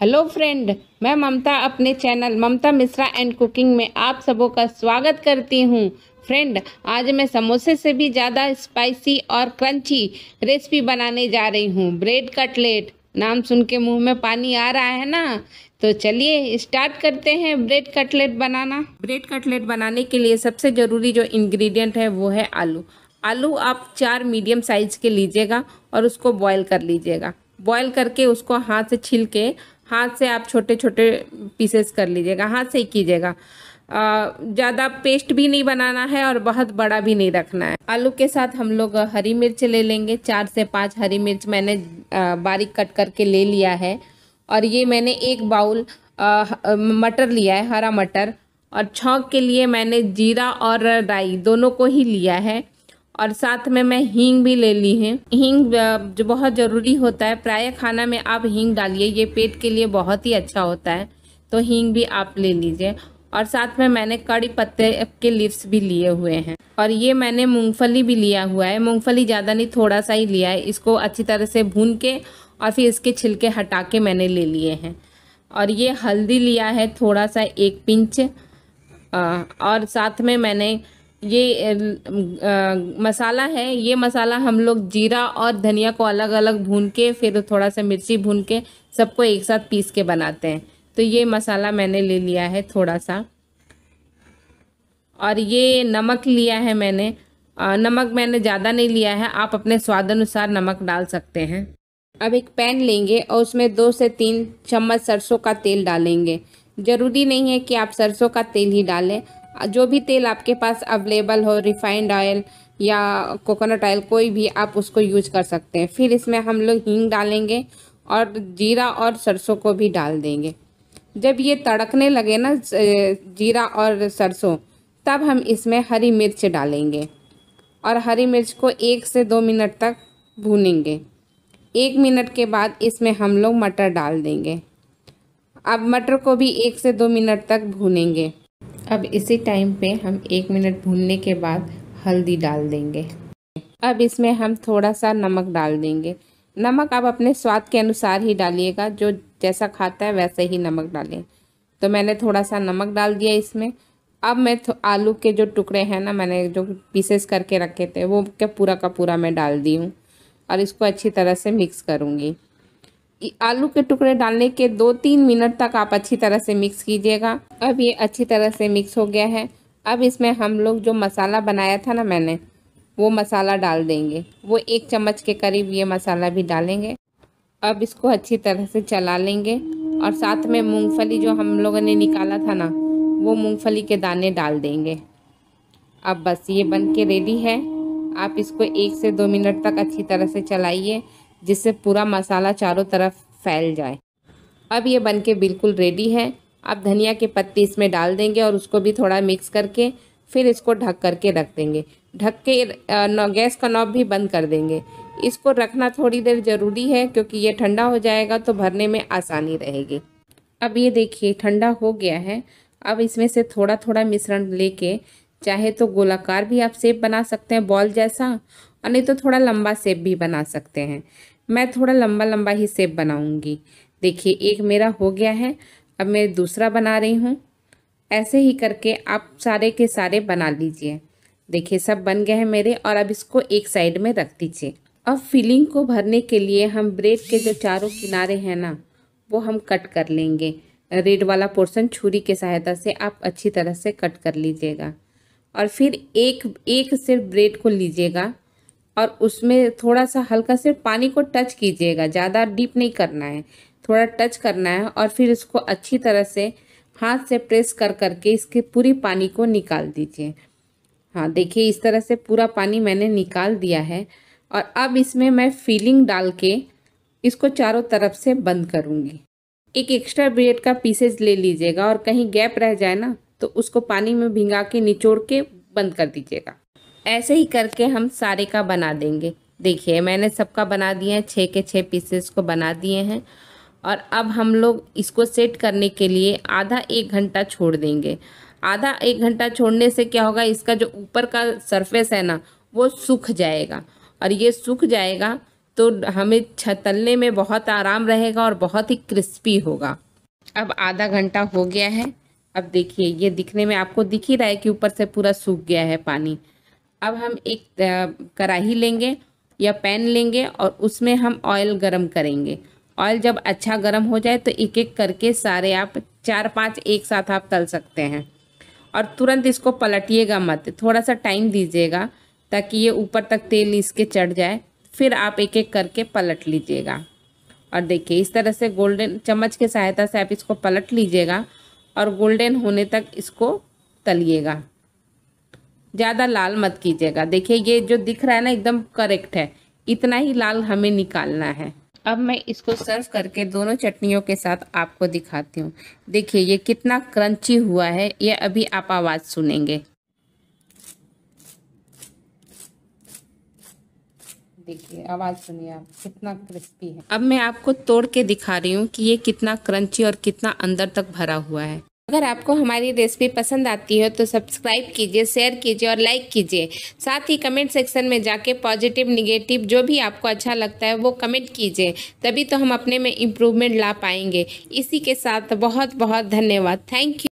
hello friend मैं ममता अपने channel Mamta Mishra and cooking में आप सबों का स्वागत करती हूँ फ्रेंड आज मैं समोसे से भी ज़्यादा स्पाइसी और क्रंची रेसिपी बनाने जा रही हूँ ब्रेड कटलेट नाम सुन के मुँह में पानी आ रहा है ना तो चलिए स्टार्ट करते हैं ब्रेड कटलेट बनाना ब्रेड कटलेट बनाने के लिए सबसे ज़रूरी जो इन्ग्रीडियंट है वो है आलू आलू आप चार मीडियम साइज़ के लीजिएगा और उसको बॉयल कर लीजिएगा बॉयल करके उसको हाथ से छिल के हाथ से आप छोटे छोटे पीसेस कर लीजिएगा हाथ से ही कीजिएगा ज़्यादा पेस्ट भी नहीं बनाना है और बहुत बड़ा भी नहीं रखना है आलू के साथ हम लोग हरी मिर्च ले लेंगे चार से पाँच हरी मिर्च मैंने बारीक कट करके ले लिया है और ये मैंने एक बाउल मटर लिया है हरा मटर और छौंक के लिए मैंने जीरा और राई दोनों को ही लिया है और साथ में मैं हींग भी ले ली है हींग जो बहुत ज़रूरी होता है प्राय खाना में आप हींग डालिए ये पेट के लिए बहुत ही अच्छा होता है तो हींग भी आप ले लीजिए और साथ में मैंने कड़ी पत्ते के लिप्स भी लिए हुए हैं और ये मैंने मूंगफली भी लिया हुआ है मूंगफली ज़्यादा नहीं थोड़ा सा ही लिया है इसको अच्छी तरह से भून के और फिर इसके छिलके हटा के मैंने ले लिए हैं और ये हल्दी लिया है थोड़ा सा एक पिंच और साथ में मैंने ये आ, मसाला है ये मसाला हम लोग जीरा और धनिया को अलग अलग भून के फिर थोड़ा सा मिर्ची भून के सबको एक साथ पीस के बनाते हैं तो ये मसाला मैंने ले लिया है थोड़ा सा और ये नमक लिया है मैंने नमक मैंने ज़्यादा नहीं लिया है आप अपने स्वाद अनुसार नमक डाल सकते हैं अब एक पैन लेंगे और उसमें दो से तीन चम्मच सरसों का तेल डालेंगे ज़रूरी नहीं है कि आप सरसों का तेल ही डालें जो भी तेल आपके पास अवेलेबल हो रिफाइंड ऑयल या कोकोनट ऑयल कोई भी आप उसको यूज कर सकते हैं फिर इसमें हम लोग हींग डालेंगे और जीरा और सरसों को भी डाल देंगे जब ये तड़कने लगे ना जीरा और सरसों तब हम इसमें हरी मिर्च डालेंगे और हरी मिर्च को एक से दो मिनट तक भूनेंगे एक मिनट के बाद इसमें हम लोग मटर डाल देंगे अब मटर को भी एक से दो मिनट तक भूनेंगे अब इसी टाइम पे हम एक मिनट भूनने के बाद हल्दी डाल देंगे अब इसमें हम थोड़ा सा नमक डाल देंगे नमक आप अपने स्वाद के अनुसार ही डालिएगा जो जैसा खाता है वैसे ही नमक डालें तो मैंने थोड़ा सा नमक डाल दिया इसमें अब मैं आलू के जो टुकड़े हैं ना मैंने जो पीसेस करके रखे थे वो क्या पूरा का पूरा मैं डाल दी हूँ और इसको अच्छी तरह से मिक्स करूँगी आलू के टुकड़े डालने के दो तीन मिनट तक आप अच्छी तरह से मिक्स कीजिएगा अब ये अच्छी तरह से मिक्स हो गया है अब इसमें हम लोग जो मसाला बनाया था ना मैंने वो मसाला डाल देंगे वो एक चम्मच के करीब ये मसाला भी डालेंगे अब इसको अच्छी तरह से चला लेंगे और साथ में मूंगफली जो हम लोगों ने निकाला था ना वो मूंगफली के दाने डाल देंगे अब बस ये बन के रेडी है आप इसको एक से दो मिनट तक अच्छी तरह से चलाइए जिससे पूरा मसाला चारों तरफ फैल जाए अब ये बन के बिल्कुल रेडी है आप धनिया के पत्ते इसमें डाल देंगे और उसको भी थोड़ा मिक्स करके फिर इसको ढक करके रख देंगे ढक के गैस का नॉब भी बंद कर देंगे इसको रखना थोड़ी देर ज़रूरी है क्योंकि ये ठंडा हो जाएगा तो भरने में आसानी रहेगी अब ये देखिए ठंडा हो गया है अब इसमें से थोड़ा थोड़ा मिश्रण लेके चाहे तो गोलाकार भी आप सेब बना सकते हैं बॉल जैसा और नहीं तो थोड़ा लंबा सेब भी बना सकते हैं मैं थोड़ा लंबा लंबा ही सेप बनाऊंगी देखिए एक मेरा हो गया है अब मैं दूसरा बना रही हूँ ऐसे ही करके आप सारे के सारे बना लीजिए देखिए सब बन गए हैं मेरे और अब इसको एक साइड में रख दीजिए अब फिलिंग को भरने के लिए हम ब्रेड के जो चारों किनारे हैं ना वो हम कट कर लेंगे रेड वाला पोर्शन छुरी के सहायता से आप अच्छी तरह से कट कर लीजिएगा और फिर एक एक सिर्फ ब्रेड को लीजिएगा और उसमें थोड़ा सा हल्का से पानी को टच कीजिएगा ज़्यादा डीप नहीं करना है थोड़ा टच करना है और फिर इसको अच्छी तरह से हाथ से प्रेस कर करके इसके पूरी पानी को निकाल दीजिए हाँ देखिए इस तरह से पूरा पानी मैंने निकाल दिया है और अब इसमें मैं फीलिंग डाल के इसको चारों तरफ से बंद करूँगी एक एक्स्ट्रा ब्रेड का पीसेज ले लीजिएगा और कहीं गैप रह जाए ना तो उसको पानी में भिंगा के निचोड़ के बंद कर दीजिएगा ऐसे ही करके हम सारे का बना देंगे देखिए मैंने सबका बना दिया है छः के छः पीसेस को बना दिए हैं और अब हम लोग इसको सेट करने के लिए आधा एक घंटा छोड़ देंगे आधा एक घंटा छोड़ने से क्या होगा इसका जो ऊपर का सरफेस है ना वो सूख जाएगा और ये सूख जाएगा तो हमें छतलने में बहुत आराम रहेगा और बहुत ही क्रिस्पी होगा अब आधा घंटा हो गया है अब देखिए ये दिखने में आपको दिख ही रहा है कि ऊपर से पूरा सूख गया है पानी अब हम एक कढ़ाही लेंगे या पैन लेंगे और उसमें हम ऑयल गरम करेंगे ऑयल जब अच्छा गरम हो जाए तो एक एक करके सारे आप चार पांच एक साथ आप तल सकते हैं और तुरंत इसको पलटिएगा मत थोड़ा सा टाइम दीजिएगा ताकि ये ऊपर तक तेल इसके चढ़ जाए फिर आप एक एक करके पलट लीजिएगा और देखिए इस तरह से गोल्डन चम्मच के सहायता से आप इसको पलट लीजिएगा और गोल्डन होने तक इसको तलिएगा ज़्यादा लाल मत कीजिएगा देखिए ये जो दिख रहा है ना एकदम करेक्ट है इतना ही लाल हमें निकालना है अब मैं इसको सर्व करके दोनों चटनियों के साथ आपको दिखाती हूँ देखिए ये कितना क्रंची हुआ है ये अभी आप आवाज़ सुनेंगे देखिए आवाज़ सुनिए आप कितना क्रिस्पी है अब मैं आपको तोड़ के दिखा रही हूँ कि ये कितना क्रंची और कितना अंदर तक भरा हुआ है अगर आपको हमारी रेसिपी पसंद आती हो तो सब्सक्राइब कीजिए शेयर कीजिए और लाइक कीजिए साथ ही कमेंट सेक्शन में जाके पॉजिटिव निगेटिव जो भी आपको अच्छा लगता है वो कमेंट कीजिए तभी तो हम अपने में इम्प्रूवमेंट ला पाएंगे इसी के साथ बहुत बहुत धन्यवाद थैंक यू